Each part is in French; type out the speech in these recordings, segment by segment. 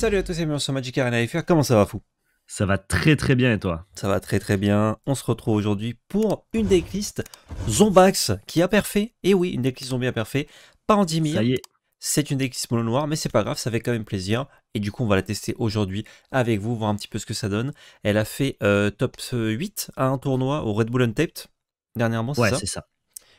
Salut à tous et bienvenue sur Magic Arena FR, comment ça va fou Ça va très très bien et toi Ça va très très bien, on se retrouve aujourd'hui pour une decklist Zombax qui a parfait, et eh oui une decklist zombie a parfait, pas en 10 000. Ça y est c'est une decklist mono noir mais c'est pas grave, ça fait quand même plaisir. Et du coup, on va la tester aujourd'hui avec vous, voir un petit peu ce que ça donne. Elle a fait euh, top 8 à un tournoi au Red Bull Untapped dernièrement, ça Ouais, c'est ça.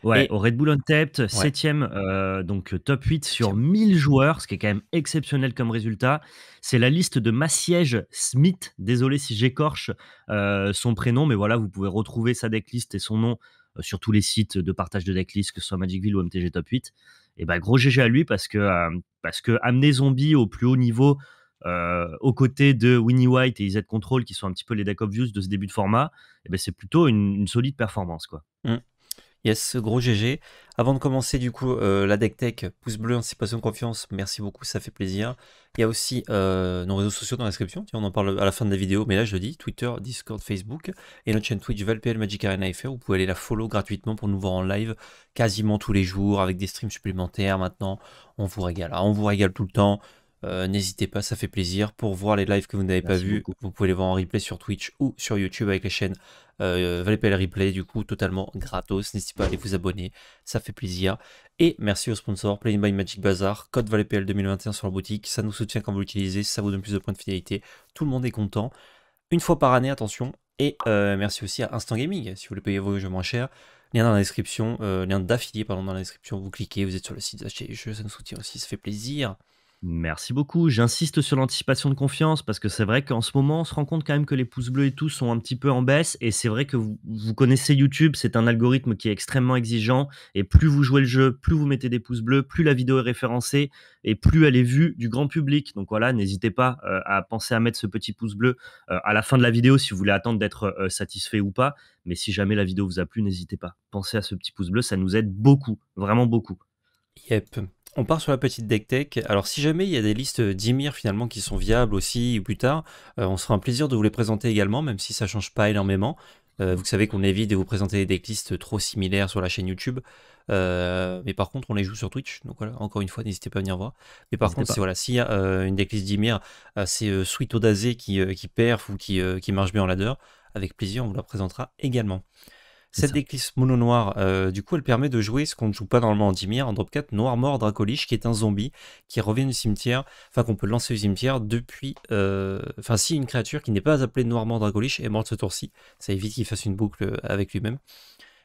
Ouais, au Red Bull Untapped, 7 ème euh, donc euh, top 8 sur 1000 joueurs, ce qui est quand même exceptionnel comme résultat. C'est la liste de Massiège Smith. Désolé si j'écorche euh, son prénom, mais voilà, vous pouvez retrouver sa decklist et son nom sur tous les sites de partage de decklist, que ce soit Magicville ou MTG Top 8. Et bah, gros GG à lui parce que, parce que amener Zombie au plus haut niveau. aux côtés de Winnie White et Z Control, qui sont un petit peu les deck views de ce début de format, eh ben c'est plutôt une, solide performance. Quoi. Mmh. Yes, gros GG. Avant de commencer, du coup, euh, la deck tech, pouce bleu, anticipation de confiance, merci beaucoup, ça fait plaisir. Il y a aussi euh, nos réseaux sociaux dans la description, on en parle à la fin de la vidéo, mais là je le dis, Twitter, Discord, Facebook, et notre chaîne Twitch ValPL Magic Arena FR, vous pouvez aller la follow gratuitement pour nous voir en live quasiment tous les jours, avec des streams supplémentaires maintenant, on vous régale, on vous régale tout le temps, euh, n'hésitez pas, ça fait plaisir. Pour voir les lives que vous n'avez pas vus, vous pouvez les voir en replay sur Twitch ou sur YouTube avec la chaîne euh, Replay, du coup, totalement gratos. N'hésitez pas à aller vous abonner, ça fait plaisir. Et merci aux sponsor Play by Magic Bazar, code ValetPL 2021 sur la boutique. Ça nous soutient quand vous l'utilisez, ça vous donne plus de points de fidélité. Tout le monde est content. Une fois par année, attention. Et euh, merci aussi à Instant Gaming, si vous voulez payer vos jeux moins chers. Lien dans la description, euh, lien d'affilié, dans la description. Vous cliquez, vous êtes sur le site, d'Acheter les jeux, ça nous soutient aussi, ça fait plaisir. Merci beaucoup. J'insiste sur l'anticipation de confiance parce que c'est vrai qu'en ce moment, on se rend compte quand même que les pouces bleus et tout sont un petit peu en baisse. Et c'est vrai que vous, connaissez YouTube, c'est un algorithme qui est extrêmement exigeant. Et plus vous jouez le jeu, plus vous mettez des pouces bleus, plus la vidéo est référencée et plus elle est vue du grand public. Donc voilà, n'hésitez pas euh, à penser à mettre ce petit pouce bleu euh, à la fin de la vidéo si vous voulez attendre d'être euh, satisfait ou pas. Mais si jamais la vidéo vous a plu, n'hésitez pas. Pensez à ce petit pouce bleu, ça nous aide beaucoup, vraiment beaucoup. Yep. On part sur la petite deck tech. Alors si jamais il y a des listes d'Imir finalement qui sont viables aussi ou plus tard, euh, on sera un plaisir de vous les présenter également, même si ça change pas énormément. Euh, vous savez qu'on évite de vous présenter des decklists trop similaires sur la chaîne YouTube. Euh, mais par contre, on les joue sur Twitch. Donc voilà, encore une fois, n'hésitez pas à venir voir. Mais par contre, voilà, s'il y a une decklist d'Imir, c'est Sweet Odazé qui, qui perf ou qui, qui marche bien en ladder, avec plaisir, on vous la présentera également. Cette déclisse mono noir euh, du coup, elle permet de jouer ce qu'on ne joue pas normalement en Dimir, en drop 4, Noir Mort Dracoliche, qui est un zombie qui revient du cimetière, enfin qu'on peut lancer du cimetière depuis. Euh, enfin, si une créature qui n'est pas appelée Noir Mort Dracolich est morte ce tour-ci, ça évite qu'il fasse une boucle euh, avec lui-même.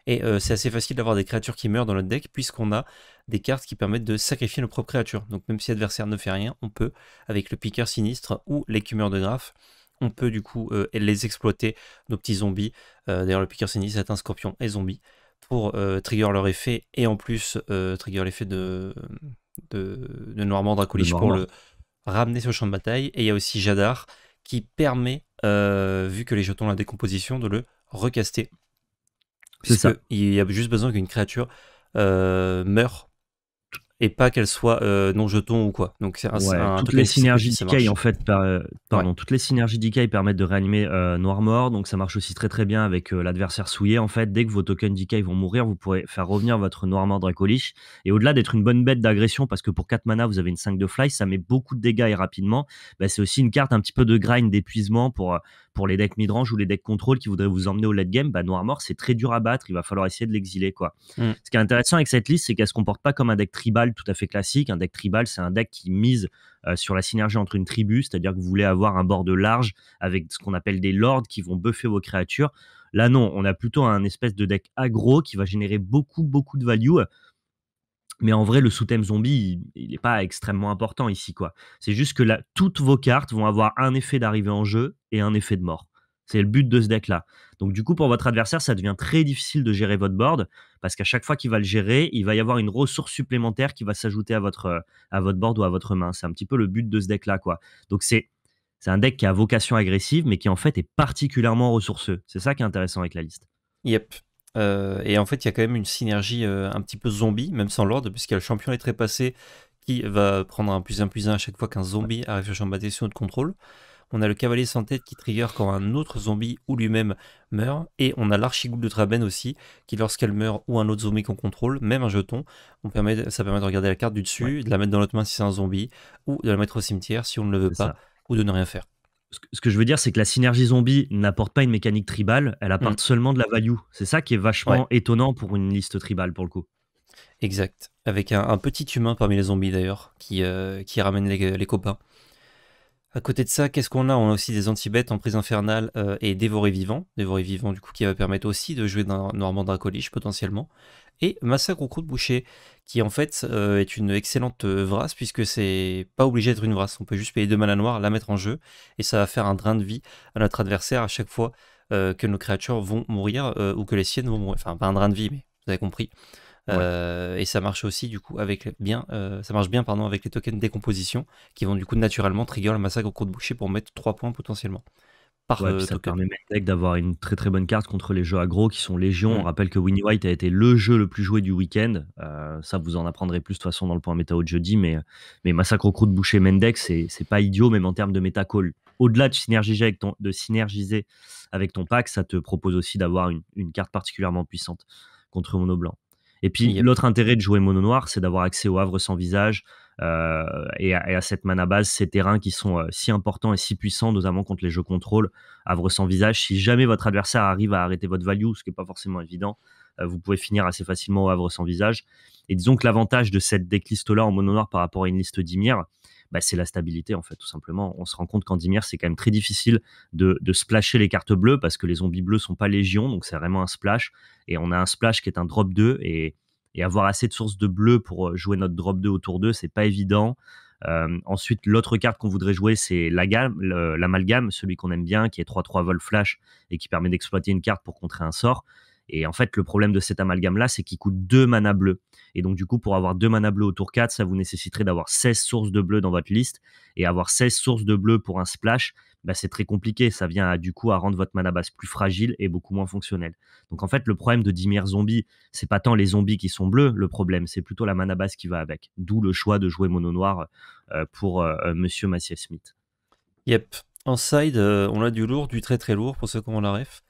Et c'est assez facile d'avoir des créatures qui meurent dans notre deck, puisqu'on a des cartes qui permettent de sacrifier nos propres créatures. Donc même si l'adversaire ne fait rien, on peut, avec le piqueur sinistre ou l'écumeur de graphe, on peut du coup euh, les exploiter, nos petits zombies. Euh, d'ailleurs, le piqueur sinistre atteint scorpion et zombie pour euh, trigger leur effet et en plus trigger l'effet de, de, de Noirmand pour le ramener sur le champ de bataille. Et il y a aussi Jadar qui permet, vu que les jetons ont la décomposition, de le recaster. C'est ça. Il y a juste besoin qu'une créature meure et pas qu'elle soit euh, non jeton ou quoi. Donc c'est un, toutes, les synergies en fait, pardon, toutes les synergies permettent de réanimer euh, Noir Mort, donc ça marche aussi très très bien avec euh, l'adversaire souillé en fait. Dès que vos tokens DK vont mourir, vous pourrez faire revenir votre Noir Mort Dracolich. Et au-delà d'être une bonne bête d'agression, parce que pour 4 mana vous avez une 5 de fly, ça met beaucoup de dégâts et rapidement, bah, c'est aussi une carte un petit peu de grind, d'épuisement pour pour les decks midrange ou les decks contrôle qui voudraient vous emmener au late game, bah, Noir Mort, c'est très dur à battre. Il va falloir essayer de l'exiler. quoi. Mm. Ce qui est intéressant avec cette liste, c'est qu'elle se comporte pas comme un deck tribal tout à fait classique. Un deck tribal, c'est un deck qui mise euh, sur la synergie entre une tribu, c'est-à-dire que vous voulez avoir un bord de large avec ce qu'on appelle des lords qui vont buffer vos créatures. Là, non, on a plutôt un espèce de deck agro qui va générer beaucoup, beaucoup de value. Mais en vrai, le sous-thème zombie, il n'est pas extrêmement important ici, quoi. C'est juste que là, toutes vos cartes vont avoir un effet d'arrivée en jeu et un effet de mort. C'est le but de ce deck-là. Donc du coup, pour votre adversaire, ça devient très difficile de gérer votre board, parce qu'à chaque fois qu'il va le gérer, il va y avoir une ressource supplémentaire qui va s'ajouter à votre, à votre board ou à votre main. C'est un petit peu le but de ce deck-là, quoi. Donc c'est, c'est un deck qui a vocation agressive, mais qui en fait est particulièrement ressourceux. C'est ça qui est intéressant avec la liste. Yep. Euh, et en fait, il y a quand même une synergie euh, un petit peu zombie, même sans l'ordre, puisqu'il y a le champion est trépassés qui va prendre un plus un plus un à chaque fois qu'un zombie arrive sur champ sur notre contrôle. On a le cavalier sans tête qui trigger quand un autre zombie ou lui-même meurt. Et on a l'archigoule de Traben aussi, qui lorsqu'elle meurt ou un autre zombie qu'on contrôle, même un jeton, ça permet de regarder la carte du dessus, de la mettre dans notre main si c'est un zombie, ou de la mettre au cimetière si on ne le veut pas, ou de ne rien faire ce que je veux dire, c'est que la synergie zombie n'apporte pas une mécanique tribale, elle mm. apporte seulement de la value. C'est ça qui est vachement étonnant pour une liste tribale, pour le coup. Exact. Avec un, petit humain parmi les zombies, d'ailleurs, qui, euh, ramène les, copains. À côté de ça, qu'est-ce qu'on a On a aussi des anti-bêtes en prise infernale euh, et dévorés vivants. Dévorés vivants, du coup, qui va permettre aussi de jouer dans Normand potentiellement et Massacre au de Boucher, qui en fait euh, est une excellente euh, vrasse, puisque c'est pas obligé d'être une vrasse, on peut juste payer deux mana noirs, la mettre en jeu, et ça va faire un drain de vie à notre adversaire à chaque fois euh, que nos créatures vont mourir, ou que les siennes vont mourir, enfin pas un drain de vie, mais vous avez compris. et ça marche aussi du coup avec bien, ça marche bien pardon avec les tokens décomposition qui vont du coup naturellement trigger le massacre au cours de Boucher pour mettre 3 points potentiellement par ça permet Mendek d'avoir une très très bonne carte contre les jeux agro qui sont légion. On rappelle que Winnie White a été le jeu le plus joué du week-end. Euh, ça, vous en apprendrez plus de toute façon dans le point méta de jeudi. Mais, mais Massacre Crew de Boucher Mendex, c'est pas idiot, même en termes de méta call. Au-delà de synergiser, avec ton, de synergiser avec ton pack, ça te propose aussi d'avoir une, carte particulièrement puissante contre Mono Blanc. Et puis, l'autre intérêt de jouer Mono Noir, c'est d'avoir accès au Havre sans visage, euh, et, à, cette mana base, ces terrains qui sont euh, si importants et si puissants, notamment contre les jeux contrôle, Havre sans visage, si jamais votre adversaire arrive à arrêter votre value, ce qui n'est pas forcément évident, euh, vous pouvez finir assez facilement au Havre sans visage. Et disons que l'avantage de cette decklist-là en mono noir par rapport à une liste d'Imir, bah, c'est la stabilité en fait, tout simplement. On se rend compte qu'en Dimir, c'est quand même très difficile de, splasher les cartes bleues parce que les zombies bleus sont pas légion, donc c'est vraiment un splash. Et on a un splash qui est un drop 2 et et avoir assez de sources de bleu pour euh, jouer notre drop 2 autour tour 2, c'est pas évident. Euh, ensuite, l'autre carte qu'on voudrait jouer, c'est l'amalgame, celui qu'on aime bien, qui est 3-3 vol flash et qui permet d'exploiter une carte pour contrer un sort. Et en fait, le problème de cet amalgame-là, c'est qu'il coûte 2 mana bleus. Et donc, du coup, pour avoir 2 mana bleus au tour 4, ça vous nécessiterait d'avoir 16 sources de bleu dans votre liste. Et avoir 16 sources de bleu pour un splash, bah, c'est très compliqué. Ça vient du coup à rendre votre mana base plus fragile et beaucoup moins fonctionnelle. Donc en fait, le problème de Dimir Zombie, c'est pas tant les zombies qui sont bleus, le problème, c'est plutôt la mana base qui va avec. D'où le choix de jouer mono noir euh, pour euh, euh, Monsieur Massiel Smith. Yep. En side, on a du lourd, du très très lourd pour ceux qui ont la ref.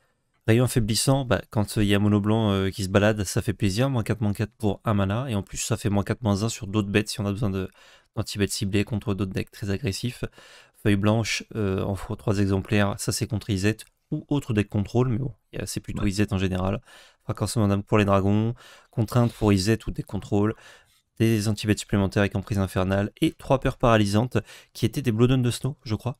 Rayon affaiblissant, bah, quand il y a mono blanc qui se balade, ça fait plaisir. Moins 4, moins 4 pour un mana. Et en plus, ça fait moins 4, moins 1 sur d'autres bêtes si on a besoin de, bêtes ciblées contre d'autres decks très agressifs blanche euh, en trois exemplaires, ça c'est contre isette ou autre deck contrôle, mais bon, c'est plutôt Iset en général. Fréquence madame pour les dragons, contrainte pour Iset ou deck contrôle, des antibêtes supplémentaires avec emprise infernale et trois peurs paralysantes qui étaient des Blood on the Snow, je crois.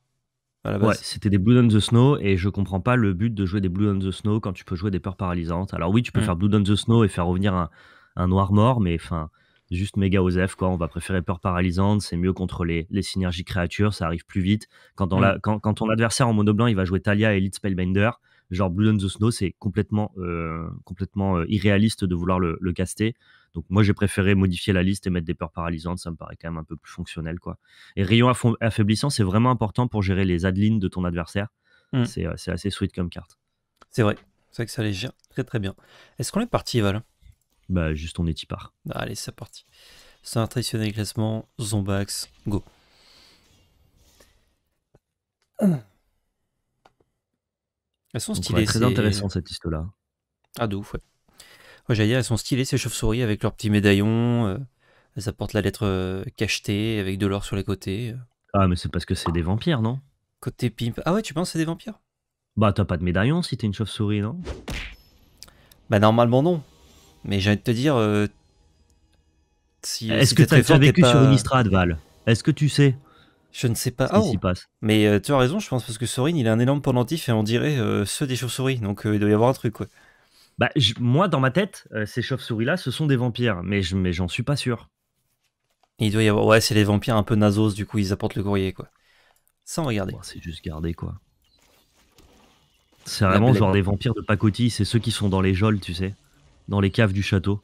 Ouais, c'était des Blood on the Snow et je comprends pas le but de jouer des Blood on the Snow quand tu peux jouer des peurs paralysantes. Alors oui, tu peux hmm. faire Blood on the Snow et faire revenir un, un noir mort, mais enfin juste méga OZEF, quoi. On va préférer peur paralysante, c'est mieux contre les, synergies créatures, ça arrive plus vite. Quand, mm. quand, quand, ton adversaire en mono blanc, il va jouer Talia et Elite Spellbinder, genre Blood on the Snow, c'est complètement, euh, complètement euh, irréaliste de vouloir le, caster. Donc moi, j'ai préféré modifier la liste et mettre des peurs paralysantes, ça me paraît quand même un peu plus fonctionnel, quoi. Et rayon affaiblissant, c'est vraiment important pour gérer les adlines de ton adversaire. Mm. Euh, c'est assez sweet comme carte. C'est vrai, c'est vrai que ça les gère très très bien. Est-ce qu'on est parti, Val bah, juste on est part. Allez, c'est parti. C'est un traditionnel classement. Zombax, go. Elles sont stylées. très intéressant cette liste-là. Ah, de ouf, ouais. J'allais dire, elles sont stylées, ces chauves-souris, avec leurs petits médaillons. Euh, elles apportent la lettre euh, cachetée, avec de l'or sur les côtés. Euh. Ah, mais c'est parce que c'est des vampires, non Côté pimp. Ah ouais, tu penses que c'est des vampires Bah, t'as pas de médaillon si t'es une chauve-souris, non Bah, normalement, non. Mais j'ai envie de te dire. Euh, euh, Est-ce que tu as vécu sur une Val Est-ce que tu sais Je ne sais pas. Oh passe Mais euh, tu as raison, je pense, parce que Sorin, il a un énorme pendentif et on dirait ceux des chauves-souris. Donc il doit y avoir un truc, quoi. Bah, moi, dans ma tête, ces chauves-souris-là, ce sont des vampires. Mais, je, mais j'en suis pas sûr. Il doit y avoir. Ouais, c'est les vampires un peu nasos, du coup, ils apportent le courrier, quoi. Sans regarder. c'est juste garder, quoi. C'est vraiment genre des vampires de pacotis c'est ceux qui sont dans les geôles, tu sais dans les caves du château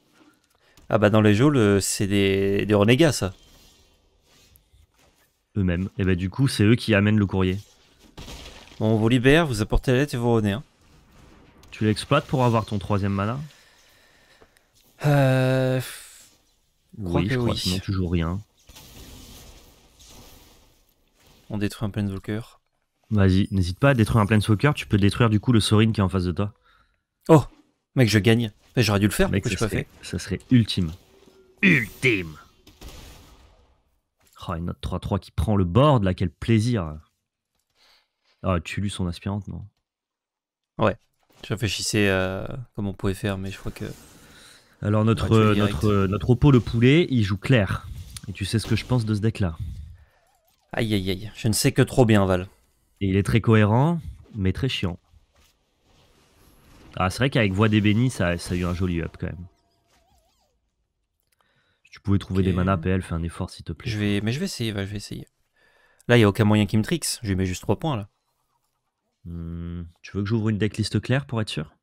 Ah bah dans les geôles, euh, c'est des, des renégats ça. Eux-mêmes. Et bah du coup, c'est eux qui amènent le courrier. On vous libère, vous apportez la lettre et vous revenez. Hein. Tu l'exploites pour avoir ton troisième mana Euh... oui, je crois sinon rien. On détruit un Planeswalker. Vas-y, n'hésite pas à détruire un Planeswalker, tu peux détruire du coup le Sorin qui est en face de toi. Oh Mec, je gagne mais j'aurais dû le faire, mais que je pas fait. Ça serait ultime. Ultime Oh, une note 3-3 qui prend le board, là, quel plaisir Ah, tu lus son aspirante, non Ouais, je réfléchissais euh, comment on pouvait faire, mais je crois que... Alors, notre, euh, notre, euh, notre Oppo, le poulet, il joue clair. Et tu sais ce que je pense de ce deck-là Aïe, aïe, aïe, je ne sais que trop bien, Val. Et il est très cohérent, mais très chiant. Ah, c'est vrai qu'avec Voix des Bénis, ça a eu un joli up quand même. tu pouvais trouver des mana PL, fais un effort s'il te plaît. Je vais... Mais je vais essayer, je vais essayer. Là, il n'y a aucun moyen qu'il me trixe. Je lui mets juste 3 points là. Hmm, tu veux que j'ouvre une decklist claire pour être sûr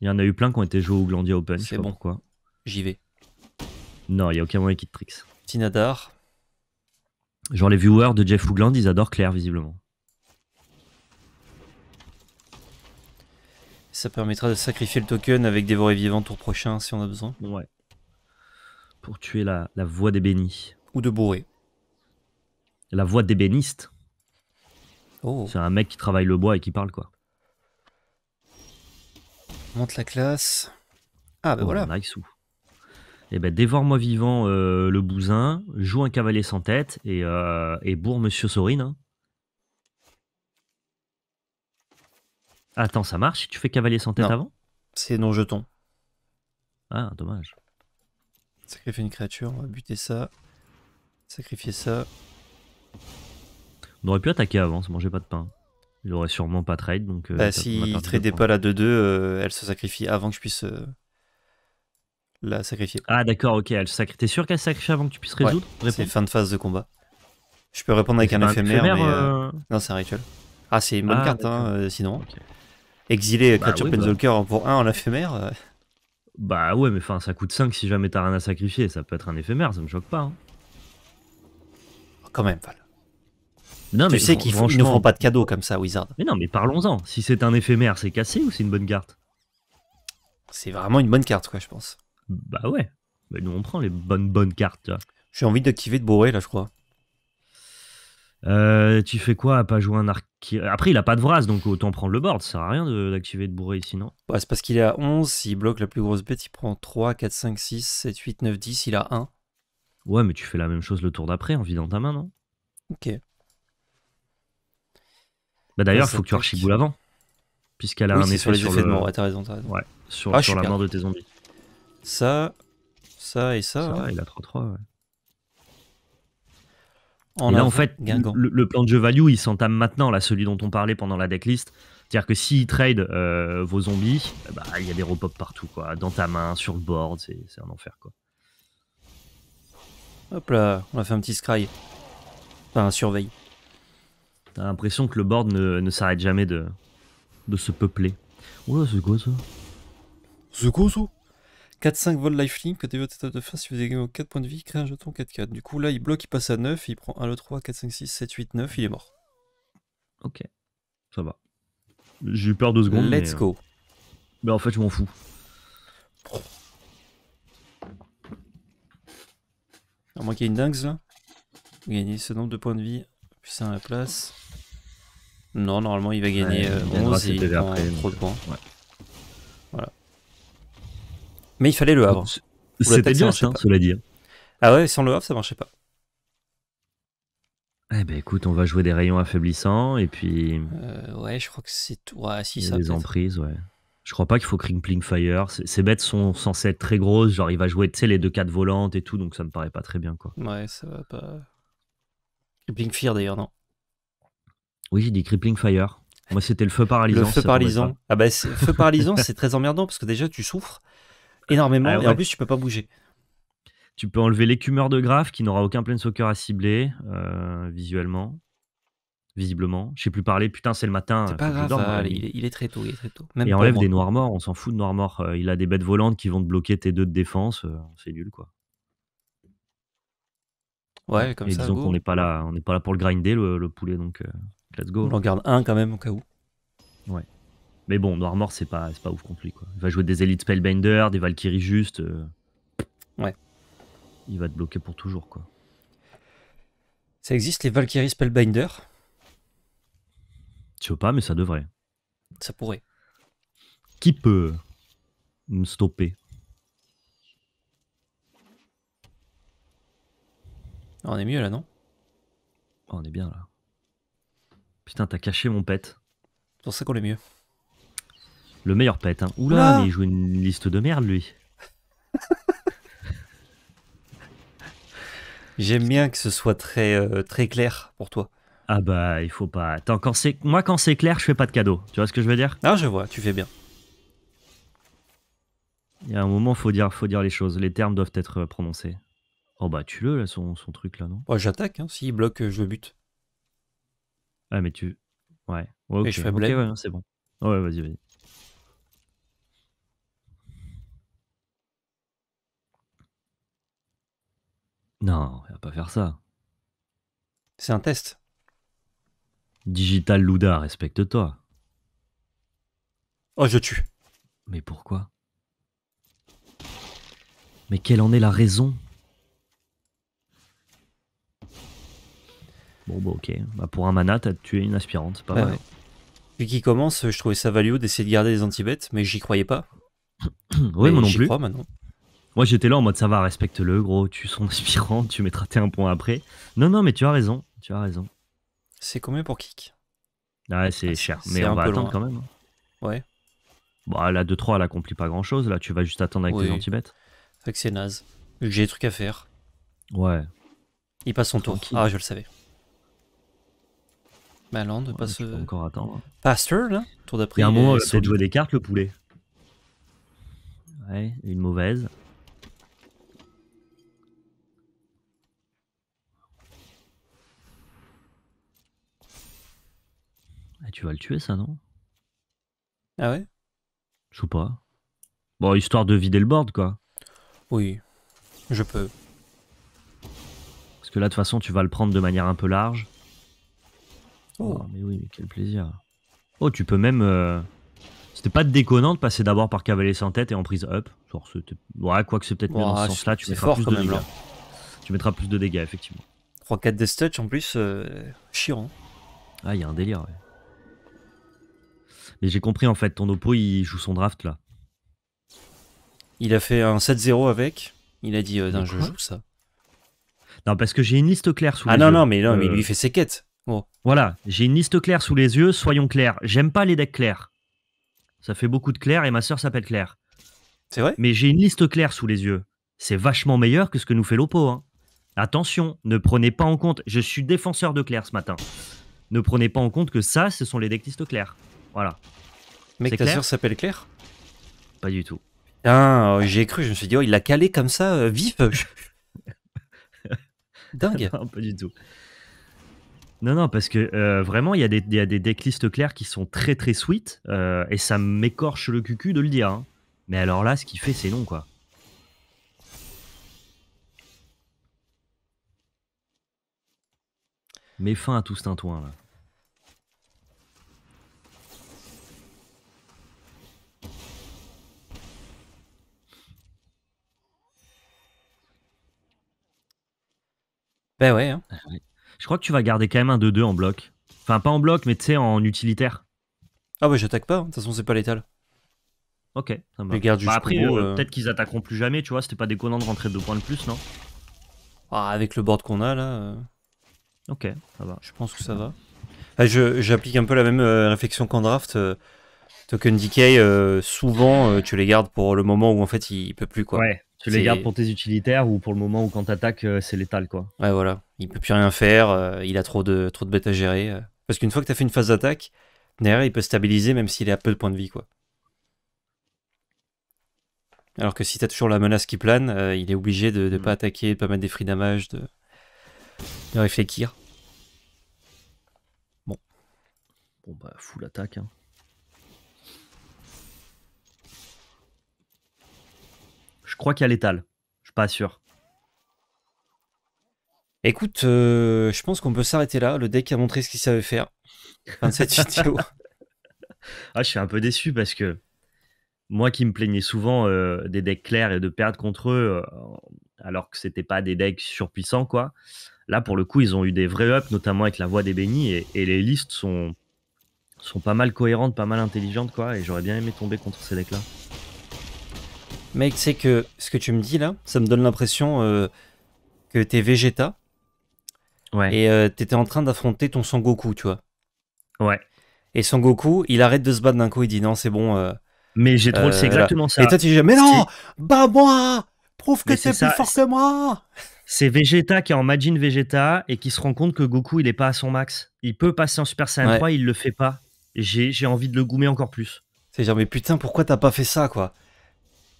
Il y en a eu plein qui ont été joués au Glandia Open. C'est bon. quoi. J'y vais. Non, il n'y a aucun moyen qu'il te trixe. Tinadar. Genre les viewers de Jeff Hoogland, ils adorent Claire visiblement. Ça permettra de sacrifier le token avec dévorer vivant tour prochain si on a besoin. Ouais. Pour tuer la, la voix des bénis. Ou de bourrer. La voix des bénistes. Oh. C'est un mec qui travaille le bois et qui parle quoi. Monte la classe. Ah bah voilà. Nice ou. Eh ben, dévore-moi vivant euh, le bousin, joue un cavalier sans tête et, euh, et bourre Monsieur Sorine. Hein. Attends, ça marche si tu fais cavalier sans tête avant C'est non jeton. Ah, dommage. Sacrifier une créature, on va buter ça. Sacrifier ça. On aurait pu attaquer avant, ça mangeait pas de pain. Il aurait sûrement pas trade, donc... Euh, bah, pas la 2-2, euh, elle se sacrifie avant que je puisse euh, la sacrifier. Ah d'accord, ok, elle sacrifie. t'es sûr qu'elle se sacrifie avant que tu puisses résoudre C'est fin de phase de combat. Je peux répondre avec un éphémère, mais... Non, c'est un rituel. Ah, c'est une bonne ah, carte, hein, sinon. Exiler bah, Creature oui, bah. pour 1 en éphémère. Euh. Bah ouais, mais enfin, ça coûte 5 si jamais t'as rien à sacrifier. Ça peut être un éphémère, ça me choque pas. Hein. Quand même, Val. Non, tu mais sais qu'ils ne font pas de cadeaux comme ça, Wizard. Mais non, mais parlons-en. Si c'est un éphémère, c'est cassé ou c'est une bonne carte C'est vraiment une bonne carte, quoi, je pense. Bah ouais. Mais nous, on prend les bonnes bonnes cartes. J'ai envie d'activer de bourrer, là, je crois. Euh, tu fais quoi à pas jouer un arc Après, il a pas de Vras, donc autant prendre le board. Ça sert à rien d'activer de, de, bourrer ici, non bah, C'est parce qu'il est à 11. S'il bloque la plus grosse bête, il prend 3, 4, 5, 6, 7, 8, 9, 10. Il a 1. Ouais, mais tu fais la même chose le tour d'après en vidant ta main, non Ok. Bah d'ailleurs, il faut que tu archiboules avant. Puisqu'elle a un effet sur les effets de Ouais, t'as raison, Ouais, sur, ah, la mort de tes zombies. Ça, ça et ça. Ça, hein. il a 3-3, ouais. En, là, en fait, le, plan de jeu value, il s'entame maintenant, là, celui dont on parlait pendant la decklist. C'est-à-dire que s'ils trade euh, vos zombies, eh bah, il y a des repop partout, quoi. Dans ta main, sur le board, c'est un enfer, quoi. Hop là, on a fait un petit scry. Enfin, un surveil. T'as l'impression que le board ne, s'arrête jamais de, de se peupler. Oula, c'est quoi ça C'est quoi ça 4-5 vol lifelink, que t'es votre de fin, si vous avez 4 points de vie, crée un jeton 4-4. Du coup, là, il bloque, il passe à 9, il prend 1, le 3, 4, 5, 6, 7, 8, 9, il est mort. Ok, ça va. J'ai eu peur de secondes. Let's euh, go. Bah Mais en fait, je m'en fous. À moins qu'il y ait une dingue là. Gagner ce nombre de points de vie, ça à la place. Non, normalement, il va gagner euh, prend après, trop de points. Ouais. Mais il fallait le Havre. C'était bien ça, cela dit. Hein. Ah ouais, sans le Havre, ça marchait pas. Eh ben écoute, on va jouer des rayons affaiblissants et puis. Euh, ouais, je crois que c'est toi. Ouais, si ça. Des emprises, ouais. Je crois pas qu'il faut Crimpling Fire. Ces bêtes sont censées être très grosses. Genre, il va jouer, tu sais, les deux quatre volantes et tout, donc ça me paraît pas très bien, quoi. Ouais, ça va pas. Crippling Fire, d'ailleurs, non. Oui, j'ai dit Crippling Fire. Moi, c'était le feu paralysant. Le feu paralysant. Ah bah, feu paralysant, c'est très emmerdant parce que déjà, tu souffres énormément. Ah et en plus, tu peux pas bouger. Tu peux enlever l'écumeur de Graf qui n'aura aucun plein soccer à cibler euh, visuellement, visiblement. Je sais plus parler. Putain, c'est le matin. Euh, euh, il, est, très tôt. Il est très tôt. et enlève des noirs morts. On s'en fout de noirs morts. Il a des bêtes volantes qui vont te bloquer tes deux de défense. C'est nul, quoi. Ouais, comme ça. n'est pas là, on n'est pas là pour le grinder le, poulet, donc let's go. On en garde un quand même au cas où. Ouais. Mais bon, Noir Mort, c'est pas, pas ouf contre lui. Quoi. Il va jouer des élites Spellbinder, des Valkyries juste. Euh, ouais. Il va te bloquer pour toujours. quoi. Ça existe les Valkyries Spellbinder Je sais pas, mais ça devrait. Ça pourrait. Qui peut me stopper ah, On est mieux là, non ah, On est bien là. Putain, t'as caché mon pet. C'est pour ça qu'on est mieux. Le meilleur pet. Hein. Oula, mais il joue une liste de merde, lui. J'aime bien que ce soit très, euh, très clair pour toi. Ah bah, il faut pas... Attends, quand moi, quand c'est clair, je fais pas de cadeau. Tu vois ce que je veux dire Ah, je vois, tu fais bien. Il y a un moment, faut dire, faut dire les choses. Les termes doivent être euh, prononcés. Oh bah, tu le son, son truc, là, non Ouais, oh, j'attaque, hein. S'il bloque, euh, je le bute. Ah, mais tu... Ouais. ok, je c'est bon. ouais, vas-y, vas-y. Non, il va pas faire ça. C'est un test. Digital Luda, respecte-toi. Oh, je tue. Mais pourquoi Mais quelle en est la raison Bon, bah ok. Bah, pour un mana, t'as tué une aspirante, pas vrai Puis qui commence, je trouvais ça value d'essayer de garder les anti mais j'y croyais pas. oui, moi non plus. J'y crois maintenant. Moi, j'étais là en mode ça va, respecte-le, gros, tu son aspirant, tu mettras tes un point après. Non, non, mais tu as raison, tu as raison. C'est combien pour kick ah Ouais, c'est cher, mais on va attendre quand même. Hein. Ouais. bon la 2-3, elle accomplit pas grand chose. Là, tu vas juste attendre avec les tes antibêtes. Fait que c'est naze. J'ai des trucs à faire. Ouais. Il passe son tour tour. Ah, je le savais. Malande, bah, ne passe. Euh, encore attendre. Hein. Pasteur, là Tour d'après. Il y a un moment, euh, il jouer des cartes, le poulet. Ouais, une mauvaise. Ah, tu vas le tuer, ça, non Ah ouais Je sais pas. Bon, histoire de vider le board, quoi. Oui, je peux. Parce que là, de toute façon, tu vas le prendre de manière un peu large. Oh, oh mais oui, mais quel plaisir. Oh, tu peux même... Euh, c'était pas déconnant de passer d'abord par cavalier sans tête et en prise up. ouais, quoi que c'est peut-être mieux dans ce sens-là, tu mettras plus de même, dégâts. Tu mettras plus de dégâts, effectivement. 3-4 death touch en plus, euh, chiant. Hein. Ah, il y a un délire, ouais. Mais j'ai compris en fait, ton Oppo il joue son draft là. Il a fait un 7-0 avec. Il a dit euh, je joue ça. Non, parce que j'ai une liste claire sous ah les yeux. Ah non, mais non, mais euh, lui il fait ses quêtes. Oh. Voilà, j'ai une liste claire sous les yeux, soyons clairs. J'aime pas les decks clairs. Ça fait beaucoup de clair et ma soeur s'appelle Claire. C'est vrai Mais j'ai une liste claire sous les yeux. C'est vachement meilleur que ce que nous fait l'Oppo. Hein. Attention, ne prenez pas en compte, je suis défenseur de Claire ce matin. Ne prenez pas en compte que ça, ce sont les decks listes claires. Voilà. Mec, ta sœur s'appelle Claire Pas du tout. Oh, j'ai cru, je me suis dit, oh, il l'a calé comme ça, euh, vif. Dingue. pas du tout. Non, non, parce que euh, vraiment, il y, a des, y a qui sont très très sweet euh, et ça m'écorche le cucu de le dire. Hein. Mais alors là, ce qu'il fait, c'est long quoi. Mets fin à tout ce tintouin là. Bah ouais. Je crois que tu vas garder quand même un 2-2 en bloc. Enfin, pas en bloc, mais tu sais, en utilitaire. Ah ouais, j'attaque pas. Hein. De toute façon, c'est pas létal. Ok, ça bah, après, euh, euh. peut-être qu'ils attaqueront plus jamais, tu vois. C'était pas déconnant de rentrer deux points de plus, non ah, Avec le board qu'on a, là... Euh. Ok, ça va. Je pense que ça va. Ah, j'applique un peu la même réflexion qu'en draft. Token Decay, souvent, tu les gardes pour le moment où, en fait, il peut plus, quoi. Ouais, tu les gardes pour tes utilitaires ou pour le moment où quand t'attaques, euh, c'est létal quoi. Ouais, voilà. Il peut plus rien faire, euh, il a trop de, trop de bêtes à gérer. Euh. Parce qu'une fois que t'as fait une phase d'attaque, derrière il peut stabiliser même s'il est à peu de points de vie quoi. Alors que si t'as toujours la menace qui plane, il est obligé de ne pas mm. attaquer, de pas mettre des free damage, de, de réfléchir. Bon. Bon bah full attaque. Hein. Je crois qu'il y a l'étal. Je suis pas sûr. Écoute, euh, je pense qu'on peut s'arrêter là. Le deck a montré ce qu'il savait faire. Fin cette vidéo. Ah, je suis un peu déçu parce que moi qui me plaignais souvent euh, des decks clairs et de perdre contre eux, euh, alors que c'était pas des decks surpuissants, quoi. Là, pour le coup, ils ont eu des vrais ups, notamment avec la voix des bénis, et, les listes sont, sont pas mal cohérentes, pas mal intelligentes, quoi. Et j'aurais bien aimé tomber contre ces decks-là. Mec, c'est que ce que tu me dis là, ça me donne l'impression euh, que t'es Vegeta. Ouais. Et euh, t'étais en train d'affronter ton Son Goku, tu vois. Ouais. Et Goku, il arrête de se battre d'un coup, il dit non, c'est bon. Euh, mais j'ai trop, c'est exactement ça. Et toi, tu dis, mais non, Bah moi Prouve que t'es plus fort que moi C'est Vegeta qui est en Majin Vegeta et qui se rend compte que Goku, il est pas à son max. Il peut passer en Super Saiyan 3, il le fait pas. J'ai envie de le goumer encore plus. C'est dire mais putain, pourquoi t'as pas fait ça, quoi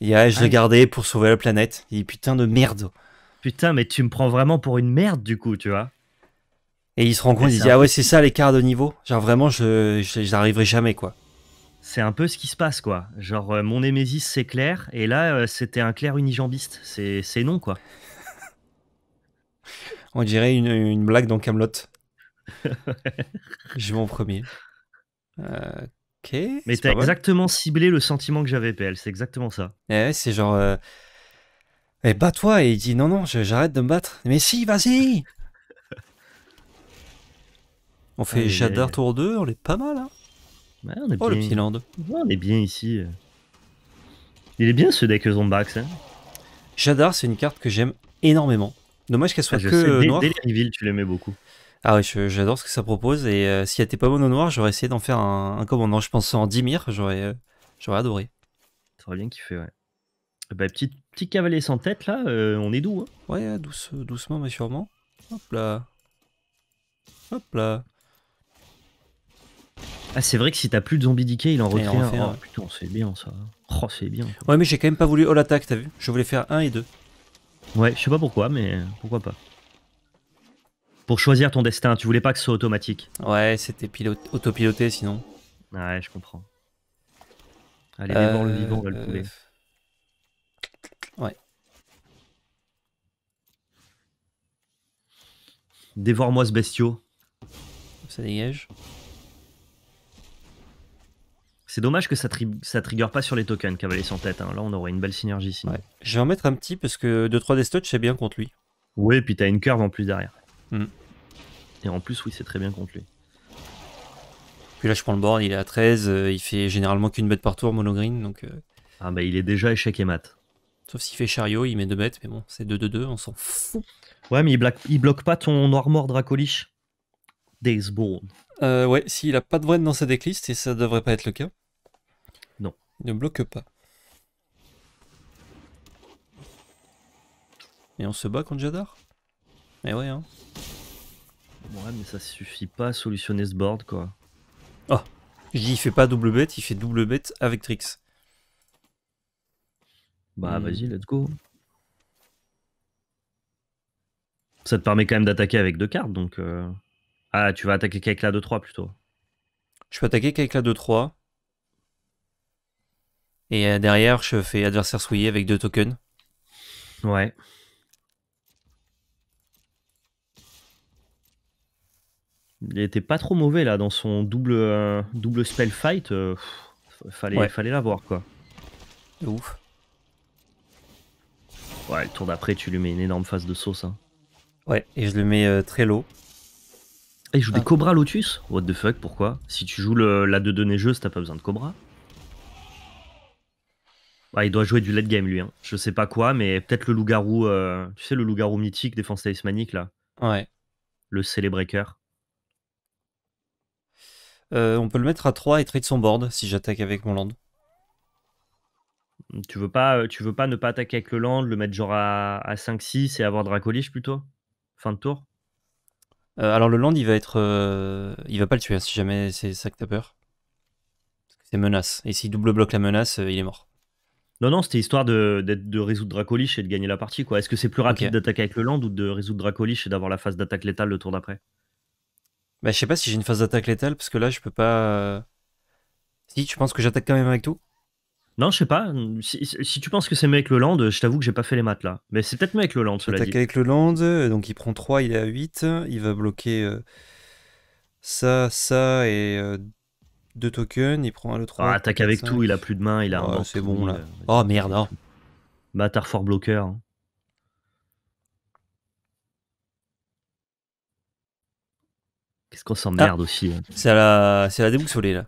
il je regardais ah, pour sauver la planète. Il putain de merde. Putain, mais tu me prends vraiment pour une merde du coup, tu vois. Et il se rend compte, il dit Ah ouais, c'est ça l'écart de niveau. Genre vraiment, je, n'arriverai jamais quoi. C'est un peu ce qui se passe quoi. Genre euh, mon Némésis c'est clair, et là euh, c'était un clair unijambiste. C'est non quoi. On dirait une, blague dans Camelot. je vais en premier. Euh, mais t'as exactement ciblé le sentiment que j'avais, PL. C'est exactement ça. Eh, c'est genre. Euh... Eh, toi Et il dit non, non, j'arrête de me battre. Mais si, vas-y On fait Jadar tour 2, on est pas mal. Hein ouais, on est oh, le petit land. on est bien ici. Il est bien ce deck Zombax. Hein. Jadar, c'est une carte que j'aime énormément. Dommage qu'elle soit ah, que noire. Dès tu l'aimais beaucoup. Ah oui, j'adore ce que ça propose. Et si euh, s'il n'y était pas Mono Noir, j'aurais essayé d'en faire un, commandant. Je pense en Dimir, j'aurais euh, j'aurais adoré. Ça aurait bien kiffé, ouais. Bah, petit, petit cavalier sans tête, là, euh, on est doux. Hein. Ouais, douce, doucement, mais sûrement. Hop là. Hop là. Ah, c'est vrai que si t'as plus de zombies decay il en eh, retire. en oh, putain, c'est bien ça. Oh, c'est bien. Ouais, mais j'ai quand même pas voulu all attack, t'as vu Je voulais faire un et deux. Ouais, je sais pas pourquoi, mais pourquoi pas pour choisir ton destin. Tu voulais pas que ce soit automatique. Ouais, c'était autopiloté sinon. Ouais, je comprends. Allez, dévore euh, le vivant, le Ouais. Dévore-moi ce bestiau. Ça dégage. C'est dommage que ça, tri ça trigger pas sur les tokens, Cavalier sans tête. Hein. Là, on aurait une belle synergie ici. Ouais. Je vais en mettre un petit parce que 2-3 je c'est bien contre lui. Oui, et puis t'as une curve en plus derrière. Mm. Et en plus, oui, c'est très bien contre lui. Puis là, je prends le board, il est à 13, euh, il fait généralement qu'une bête par tour, monogreen. Donc, euh. Ah bah il est déjà échec et mat. Sauf s'il fait chariot, il met deux bêtes, mais bon, c'est 2-2-2, on s'en fout. Ouais, mais il, il bloque pas ton noir mort Dracolich Daysborn. Euh, ouais, s'il a pas de voine dans sa decklist, et ça devrait pas être le cas. Non. Il ne bloque pas. Et on se bat contre Jadar Mais eh ouais, hein. Ouais, mais ça suffit pas à solutionner ce board, quoi. Oh ah, Je dis, il fait pas double bet, il fait double bet avec Trix. Bah, hmm. vas-y, let's go. Ça te permet quand même d'attaquer avec deux cartes, donc. Euh, ah, tu vas attaquer qu'avec la 2-3 plutôt. Je peux attaquer qu'avec la 2-3. Et euh, derrière, je fais adversaire souillé avec deux tokens. Ouais. il était pas trop mauvais là dans son double, euh, double spell fight. Euh, il fallait, l'avoir quoi. ouf. Ouais, le tour d'après, tu lui mets une énorme phase de sauce. Hein. Ouais, et je le mets euh, très low. Et il joue des ah. Cobra Lotus What the fuck, pourquoi Si tu joues le, la 2 de neigeuse, t'as pas besoin de Cobra. Ouais, ah, il doit jouer du late game lui. Hein. Je sais pas quoi, mais peut-être le loup-garou. tu sais, le loup-garou mythique, défense talismanique là. Ouais. Le Celebreaker. Euh, on peut le mettre à 3 et trade son board si j'attaque avec mon land. Tu veux pas, euh, tu veux pas ne pas attaquer avec le land, le mettre genre à, 5-6 et avoir Dracolich plutôt Fin de tour euh, Alors le land il va être. il va pas le tuer hein, si jamais c'est ça que t'as peur. C'est menace. Et s'il double bloque la menace, il est mort. Non, non, c'était histoire de, de résoudre Dracolich et de gagner la partie. quoi. Est-ce que c'est plus rapide d'attaquer avec le land ou de résoudre Dracolich et d'avoir la phase d'attaque létale le tour d'après bah, je sais pas si j'ai une phase d'attaque létale, parce que là, je peux pas. Euh, si, tu penses que j'attaque quand même avec tout Non, je sais pas. Si, tu penses que c'est mec avec le land, je t'avoue que j'ai pas fait les maths là. Mais c'est peut-être mec avec le land, cela euh, attaque avec le land, donc il prend 3, il est à 8. Il va bloquer euh, ça, ça et. 2 deux tokens, il prend un le 3. Ah, attaque avec tout, il a plus de mains, il a oh, C'est bon là. Oh merde, oh. Bâtard fort bloqueur. qu'on s'emmerde ah. aussi. Hein c'est à la, c'est la déboussolée là.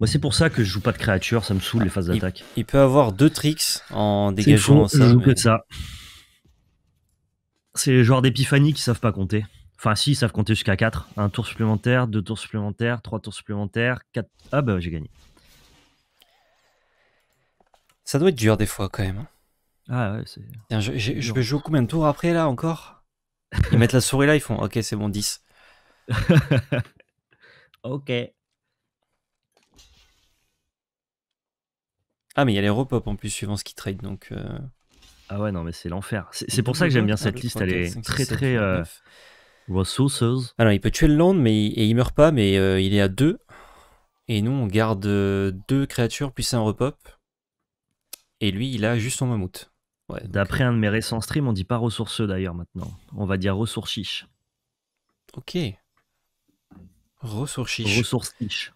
Moi, c'est pour ça que je joue pas de créature, ça me saoule les phases d'attaque. Il, peut avoir deux tricks en dégageant ça. ça. C'est les joueurs d'épiphanie qui savent pas compter. Enfin, si, ils savent compter jusqu'à 4. Un tour supplémentaire, deux tours supplémentaires, trois tours supplémentaires, Quatre... Ah bah, j'ai gagné. Ça doit être dur des fois quand même. Hein. Ah ouais, c'est. Je, je, vais jouer combien de tours après là encore Ils mettent la souris là, ils font ok, c'est bon, 10. ok. Ah, mais il y a les repop en plus suivant ce qui trade, donc. Euh. Ah ouais, non, mais c'est l'enfer. C'est pour ça que j'aime bien cette liste, elle est très très. Euh, Alors, ah il peut tuer le land, mais il, et il meurt pas, mais euh, il est à 2. Et nous, on garde euh, deux créatures, puis c'est un repop. Et lui, il a juste son mammouth. D'après un de mes récents streams, on dit pas ressourceux d'ailleurs maintenant. On va dire ressources chiche. Ok. Ressources. ish.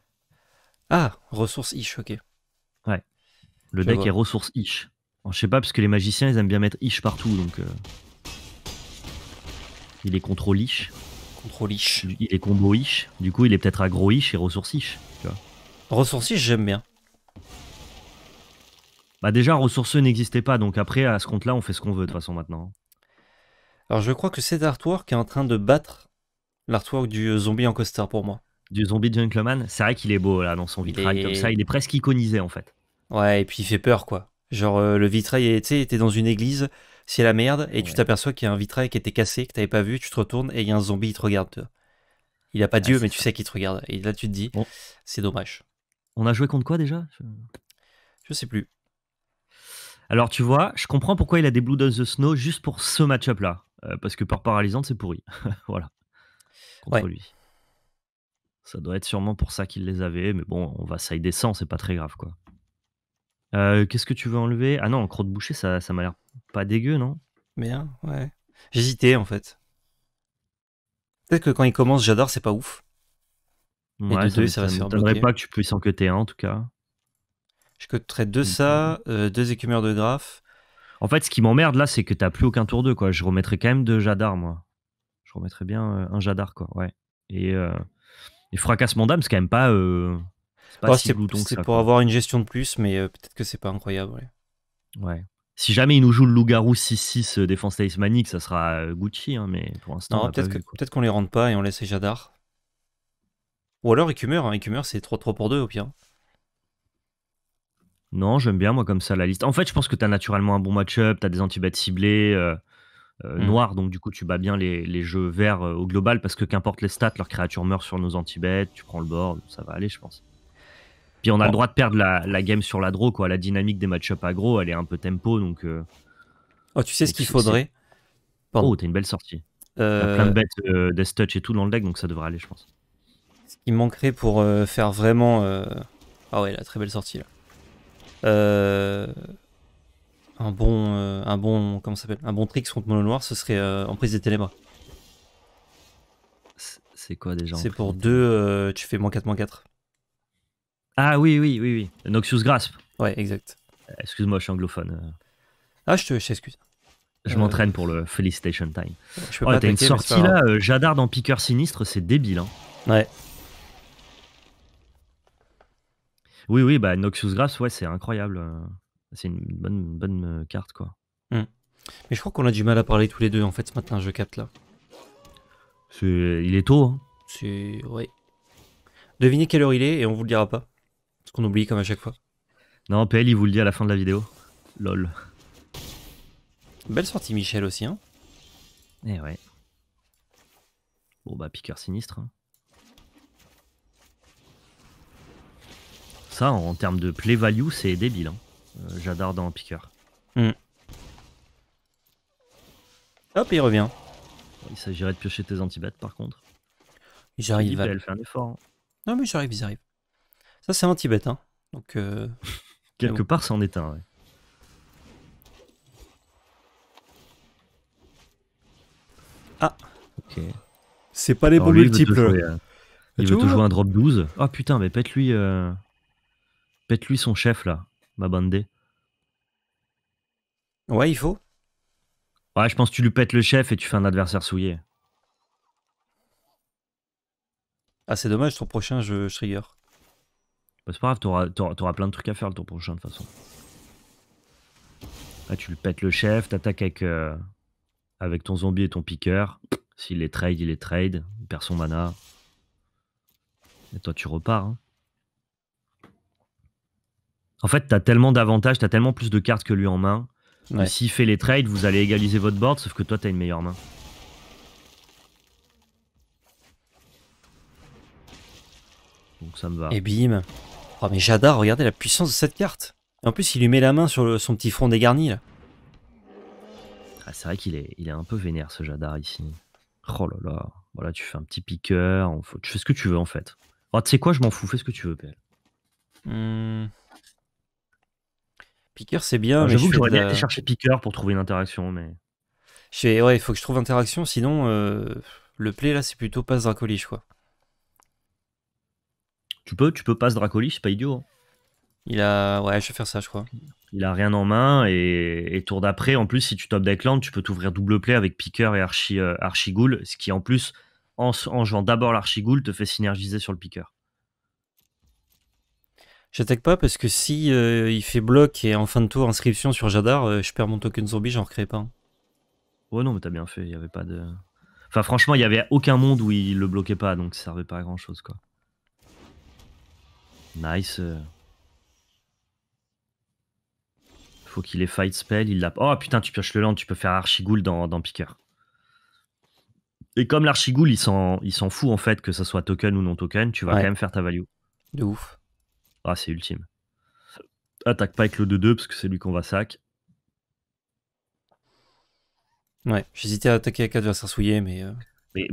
Ah, ressource ish, ok. Ouais. Le deck est ressource ish. je sais pas, parce que les magiciens, ils aiment bien mettre ish partout, donc. Euh, il est contrôle ish. Contrôle ish. Il est combo ish. Du coup, il est peut-être aggro ish et ressource ish. Tu Ressource ish, j'aime bien. Bah, déjà, ressource n'existait pas, donc après, à ce compte-là, on fait ce qu'on veut de toute façon maintenant. Hein. Alors, je crois que cet artwork est en train de battre l'artwork du euh, zombie en coaster pour moi. Du zombie gentleman, c'est vrai qu'il est beau là dans son vitrail comme ça, il est presque iconisé en fait. Ouais, et puis il fait peur quoi. Genre euh, le vitrail, tu sais, t'es dans une église, c'est la merde, et tu t'aperçois qu'il y a un vitrail qui était cassé, que t'avais pas vu, tu te retournes et il y a un zombie qui te regarde. Il a pas ah, Dieu, mais tu sais qu'il te regarde. Et là tu te dis, c'est dommage. On a joué contre quoi déjà Je sais plus. Alors tu vois, je comprends pourquoi il a des Blue on the Snow juste pour ce match-up là. Euh, parce que par paralysante, c'est pourri. voilà contre lui. Ça doit être sûrement pour ça qu'il les avait, mais bon, on va side sans, c'est pas très grave quoi. Euh, qu'est-ce que tu veux enlever Ah non, croc de boucher, ça, ça m'a l'air pas dégueu, non Bien, ouais. J'hésitais en fait. Peut-être que quand il commence, j'adore, c'est pas ouf. Ouais, Et de deux, pas que tu puisses en cuter un en tout cas. Je cuterais deux ça, euh, deux écumeurs de graphes. En fait, ce qui m'emmerde là, c'est que t'as plus aucun tour 2, quoi. Je remettrais quand même deux Jadar, moi. Je remettrais bien euh, un Jadar, quoi. Ouais. Et, euh, fracasse mon d'âme, c'est quand même pas. Euh, c'est pour avoir une gestion de plus, mais peut-être que c'est pas incroyable. Ouais. Si jamais il nous joue le loup-garou 6-6 défense talismanique, ça sera Gucci, hein, mais pour l'instant. Peut-être qu'on les rentre pas et on laisse les Jadar. Ou alors Écumeur, hein. c'est 3-3 pour 2 au pire. Non, j'aime bien moi comme ça la liste. En fait, je pense que tu as naturellement un bon match-up, tu as des anti-bats ciblés, euh, mm. noir Donc, du coup, tu bats bien les, jeux verts euh, au global parce que qu'importe les stats, leurs créatures meurent sur nos anti tu prends le board, ça va aller, je pense. Puis on a le droit de perdre la, la, game sur la draw, quoi. La dynamique des match-up aggro, elle est un peu tempo, donc. Oh, tu sais ce qu'il faudrait Oh, t'as une belle sortie. T'as plein de bêtes, Death Touch et tout dans le deck, donc ça devrait aller, je pense. Ce qui manquerait pour faire vraiment. Ah ouais, la très belle sortie là. Euh un bon, euh, un bon, comment s'appelle, un bon trick contre Mono Noir, ce serait euh, en prise des Ténèbres. C'est quoi déjà C'est pour deux euh, tu fais moins 4, moins 4. Ah oui, oui, oui, oui. Noxious Grasp. Ouais, exact. Excuse-moi, je suis anglophone. Ah, je te, je t'excuse. Je m'entraîne pour le Felicitation Time. oh, t'as une sortie là, Jadard en piqueur sinistre, c'est débile. Hein. Ouais. Oui, oui, bah Noxious Grasp, ouais, c'est incroyable c'est une bonne, bonne euh, carte, quoi. Mmh. Mais je crois qu'on a du mal à parler tous les deux, en fait, ce matin, je capte là. Il est tôt, hein. C'est. Ouais. Devinez quelle heure il est et on vous le dira pas. Parce qu'on oublie comme à chaque fois. Non, PL, il vous le dit à la fin de la vidéo. Lol. Belle sortie, Michel aussi, hein. Eh ouais. Bon, bah, piqueur sinistre. Hein. Ça, en termes de play value, c'est débile. Hein. Euh, j'adore dans dans Piqueur. Hmm. Hop, il revient. Il s'agirait de piocher tes antibêtes par contre. J'arrive. À... Il fait un effort. Hein. Non, mais j'arrive, ils arrivent. Ça, c'est anti-bête. Hein. Donc, euh, Quelque part, c'en est un, Ah Ok. C'est pas les bons multiples. Euh, il veut, toujours un drop 12. Ah oh, putain, mais pète-lui pète lui son chef là. Ma D. Ouais, il faut. Ouais, je pense que tu lui pètes le chef et tu fais un adversaire souillé. Ah, c'est dommage, ton prochain, je, je trigger. Bah, c'est pas grave, t'auras, plein de trucs à faire le tour prochain de toute façon. Là, ah, tu lui pètes le chef, t'attaques avec, euh, avec ton zombie et ton piqueur. S'il les trade, il les trade, il perd son mana. Et toi, tu repars. Hein. En fait, t'as tellement d'avantages, t'as tellement plus de cartes que lui en main. Si S'il fait les trades, vous allez égaliser votre board, sauf que toi, t'as une meilleure main. Donc ça me va. Et bim. Oh, mais Jadar, regardez la puissance de cette carte. en plus, il lui met la main sur son petit front dégarni, là. Ah, c'est vrai qu'il est, il est un peu vénère, ce Jadar, ici. Oh là là. Voilà, tu fais un petit piqueur. Tu fais ce que tu veux, en fait. Oh, tu sais quoi, je m'en fous. Fais ce que tu veux, PL. Hum... Picker, c'est bien. je J'avoue que j'aurais chercher Picker pour trouver une interaction, mais. Je ouais, il faut que je trouve interaction, sinon euh, le play là, c'est plutôt passe Dracolich, quoi. Tu peux, tu peux passe Dracolich, c'est pas idiot. Hein. Il a, ouais, je vais faire ça, je crois. Il a rien en main et, tour d'après, en plus, si tu top deck land, tu peux t'ouvrir double play avec Picker et Archie, euh, ce qui en plus, en, jouant d'abord l'archigoule te fait synergiser sur le Picker. J'attaque pas parce que si euh, il fait bloc et en fin de tour inscription sur Jadar, euh, je perds mon token zombie, j'en recrée pas. Oh non, mais t'as bien fait, il y avait pas de. Enfin, franchement, il y avait aucun monde où il le bloquait pas, donc ça servait pas à grand chose, quoi. Nice. Euh. Faut qu'il ait fight spell, il l'a. Oh putain, tu pioches le land, tu peux faire Archigoul dans, dans Picker. Et comme l'Archigoul, il s'en fout en fait que ça soit token ou non token, tu vas quand même faire ta value. De ouf. Ah, c'est ultime. Attaque pas avec le 2-2 parce que c'est lui qu'on va sac. Ouais, j'hésitais à attaquer avec adversaire souillé, mais. Euh.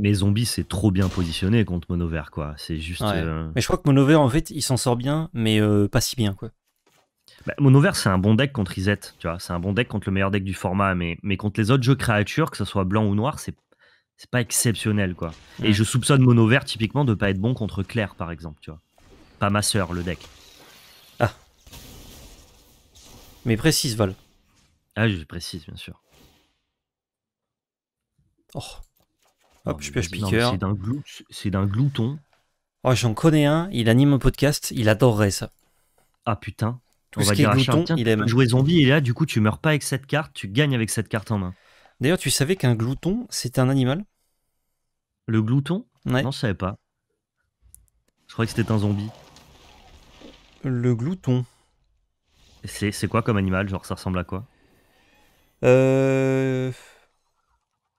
Mais, Zombie, c'est trop bien positionné contre Monover, quoi. C'est juste. Euh, mais je crois que monover en fait, il s'en sort bien, mais euh, pas si bien, quoi. Bah, vert c'est un bon deck contre Izette, tu vois. C'est un bon deck contre le meilleur deck du format, mais, mais contre les autres jeux créatures, que ce soit blanc ou noir, c'est pas exceptionnel, quoi. Et je soupçonne mono vert typiquement, de pas être bon contre Claire, par exemple, tu vois. Pas ma sœur, le deck. Mais précise, Val. Ah, je précise, bien sûr. Oh. Hop, je pioche piqueur. C'est d'un glouton. Oh, j'en connais un, il anime un podcast, il adorerait ça. Ah putain. il aime. Jouer zombie, et là, du coup, tu meurs pas avec cette carte, tu gagnes avec cette carte en main. D'ailleurs, tu savais qu'un glouton, c'était un animal Le glouton Non, je savais pas. Je croyais que c'était un zombie. Le glouton. C'est quoi comme animal Genre, ça ressemble à quoi euh...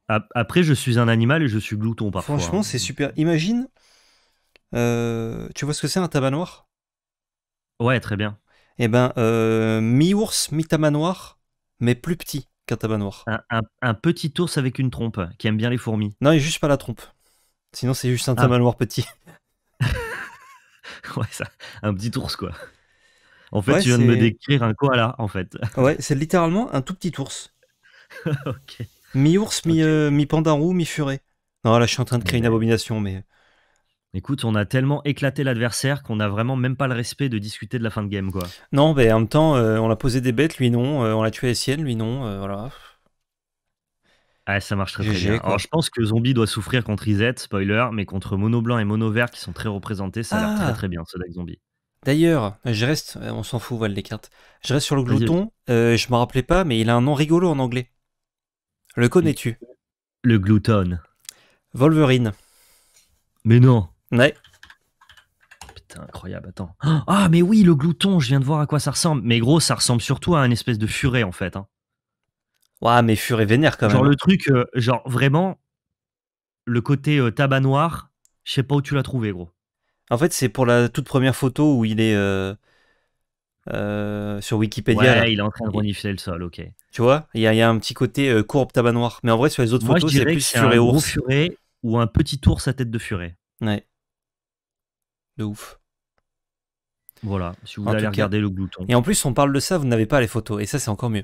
Après, je suis un animal et je suis glouton parfois. Franchement, c'est super. Imagine, euh, tu vois ce que c'est un tabac noir Ouais, très bien. Eh ben, euh, mi-ours, mi-tabac noir, mais plus petit qu'un tabac noir. Un, petit ours avec une trompe qui aime bien les fourmis. Non, il juste pas la trompe. Sinon, c'est juste un ah. taban noir petit. ouais, ça, un petit ours quoi. En fait, tu viens de me décrire un koala, en fait. Ouais, c'est littéralement un tout petit ours. ok. Mi-ours, mi, okay. Euh, mi-pandarou, mi-furet. Non, là, je suis en train de créer une abomination, mais. Euh. Écoute, on a tellement éclaté l'adversaire qu'on a vraiment même pas le respect de discuter de la fin de game, quoi. Non, mais ben, en même temps, euh, on l'a posé des bêtes, lui non. on l'a tué les siennes, lui non. voilà. Ah, ça marche très, bien. Alors, je pense que Zombie doit souffrir contre Izette, spoiler, mais contre Mono Blanc et Mono Vert qui sont très représentés, ça a l'air très ah. très bien ce deck Zombie. D'ailleurs, je reste, euh, on s'en fout, voilà les cartes. Je reste sur le glouton. Euh, je me rappelais pas, mais il a un nom rigolo en anglais. Le connais-tu Le glouton. Wolverine. Mais non. Ouais. Putain, incroyable, attends. Ah, ah mais oui, le glouton, je viens de voir à quoi ça ressemble. Mais gros, ça ressemble surtout à un espèce de furet, en fait. Hein. Ouais, mais furet vénère, quand même. Genre le truc, euh, genre vraiment, le côté tabac noir, je sais pas où tu l'as trouvé, gros. En fait, c'est pour la toute première photo où il est euh, euh, sur Wikipédia. là. il est en train de renifler le sol, ok. Tu vois, il y, a un petit côté euh, courbe tabac noir. Mais en vrai, sur les autres photos, c'est plus furet ours. furet ou un petit ours à tête de furet. Ouais. De ouf. Voilà, si vous voulez allez regarder le glouton. Et en plus, on parle de ça, vous n'avez pas les photos. Et ça, c'est encore mieux.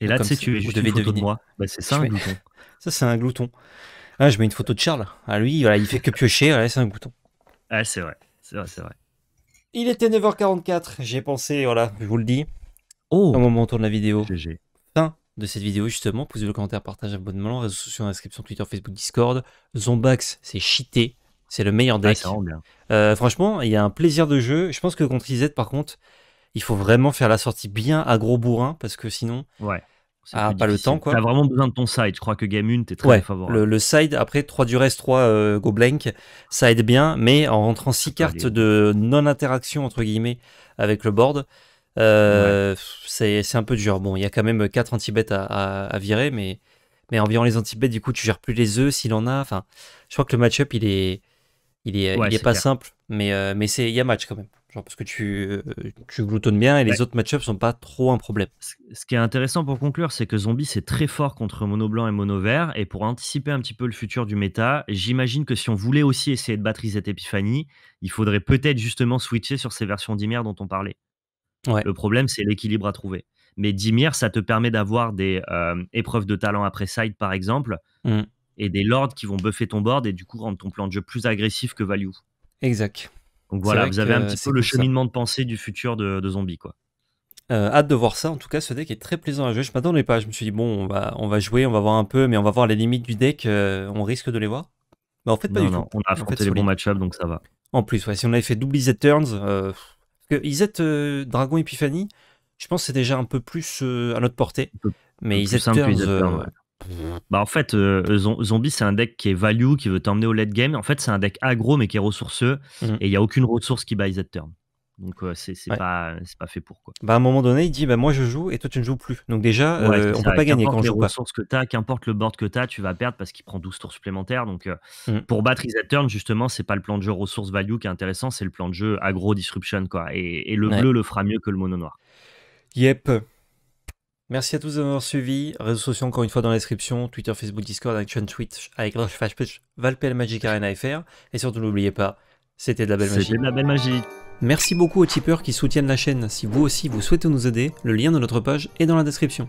Et là, tu sais, tu es juste une bah, c'est ça, un glouton. Ça, c'est un glouton. Ah, je mets une photo de Charles. Ah, lui, voilà, il fait que piocher, c'est un bouton. Ah, c'est vrai, c'est vrai, c'est vrai. Il était 9h44, j'ai pensé, voilà, je vous le dis. Oh Au moment où on tourne la vidéo. Fin de cette vidéo, justement. Pouce le commentaire, partage, abonnement, réseaux sociaux, description, Twitter, Facebook, Discord. Zombax, c'est cheaté. C'est le meilleur deck. Ah, euh, franchement, il y a un plaisir de jeu. Je pense que contre Izet, par contre, il faut vraiment faire la sortie bien à gros bourrin parce que sinon, ouais. Ah, pas le temps, quoi. T'as vraiment besoin de ton side. Je crois que Game 1, t'es très favorable. Le, le, side, après 3 du reste, 3 go blank, ça aide bien, mais en rentrant 6 cartes de non-interaction, entre guillemets, avec le board, euh, c'est un peu dur. Bon, il y a quand même 4 euh, anti-bêtes à, virer, mais, mais en virant les anti-bêtes, du coup, tu gères plus les œufs s'il en a. Enfin, je crois que le match-up, il est, il est, il est, pas simple, mais, euh, mais il y a match quand même parce que euh, tu, gloutonnes bien et les autres matchups sont pas trop un problème. Ce qui est intéressant pour conclure, c'est que Zombie, c'est très fort contre Mono Blanc et Mono Vert. Et pour anticiper un petit peu le futur du méta, j'imagine que si on voulait aussi essayer de battre cette épiphanie, il faudrait peut-être justement switcher sur ces versions d'Imir dont on parlait. Le problème, c'est l'équilibre à trouver. Mais Dimir, ça te permet d'avoir des euh, épreuves de talent après side, par exemple, mm. et des lords qui vont buffer ton board et du coup rendre ton plan de jeu plus agressif que value. Exact. Donc voilà, vous avez un petit peu le cheminement de pensée du futur de, Zombie. Quoi. Euh, hâte de voir ça. En tout cas, ce deck est très plaisant à jouer. Je m'attendais pas. Je me suis dit, bon, on va, on va jouer, on va voir un peu, mais on va voir les limites du deck. Euh, on risque de les voir. Mais en fait, pas du tout. On a affronté en les bons match donc ça va. En plus, si on avait fait double Z Turns, ils euh, que Dragon Epiphany, je pense que c'est déjà un peu plus à notre portée. mais Z Turns, bah en fait, euh, Zombie, c'est un deck qui est value, qui veut t'emmener au late game. En fait, c'est un deck agro mais qui est ressourceux. Mhm. Et il n'y a aucune ressource qui buy Z turn. Donc, euh, c'est pas, pas, fait pour. Quoi. Bah, à un moment donné, il dit bah, Moi, je joue et toi, tu ne joues plus. Donc, déjà, euh, on ne peut pas gagner quand joue. Qu'importe les ressources que tu as, qu'importe le board que tu as, tu vas perdre parce qu'il prend 12 tours supplémentaires. Donc, mhm. pour battre Z turn, justement, c'est pas le plan de jeu ressource value qui est intéressant, c'est le plan de jeu agro disruption. Quoi. Et, le bleu le fera mieux que le mono noir. Yep. Merci à tous d'avoir suivi. Réseaux sociaux encore une fois dans la description, Twitter, Facebook, Discord, Action, Twitch, avec Valpel Magic Arena FR. Et surtout n'oubliez pas, c'était de la belle magie. C'était de la belle magie. Merci beaucoup aux tipeurs qui soutiennent la chaîne. Si vous aussi vous souhaitez nous aider, le lien de notre page est dans la description.